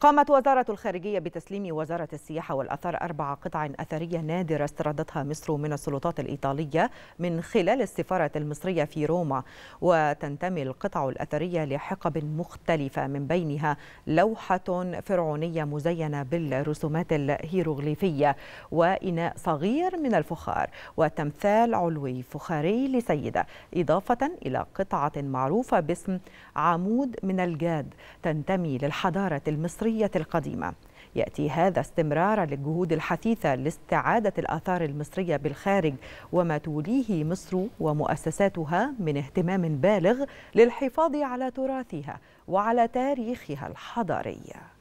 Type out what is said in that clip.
قامت وزارة الخارجية بتسليم وزارة السياحة والأثار أربع قطع أثرية نادرة استردتها مصر من السلطات الإيطالية من خلال السفارة المصرية في روما وتنتمي القطع الأثرية لحقب مختلفة من بينها لوحة فرعونية مزينة بالرسومات الهيروغليفية وإناء صغير من الفخار وتمثال علوي فخاري لسيدة إضافة إلى قطعة معروفة باسم عمود من الجاد تنتمي للحضارة المصرية المصرية القديمة يأتي هذا استمرارا للجهود الحثيثة لاستعادة الآثار المصرية بالخارج وما توليه مصر ومؤسساتها من اهتمام بالغ للحفاظ على تراثها وعلى تاريخها الحضاري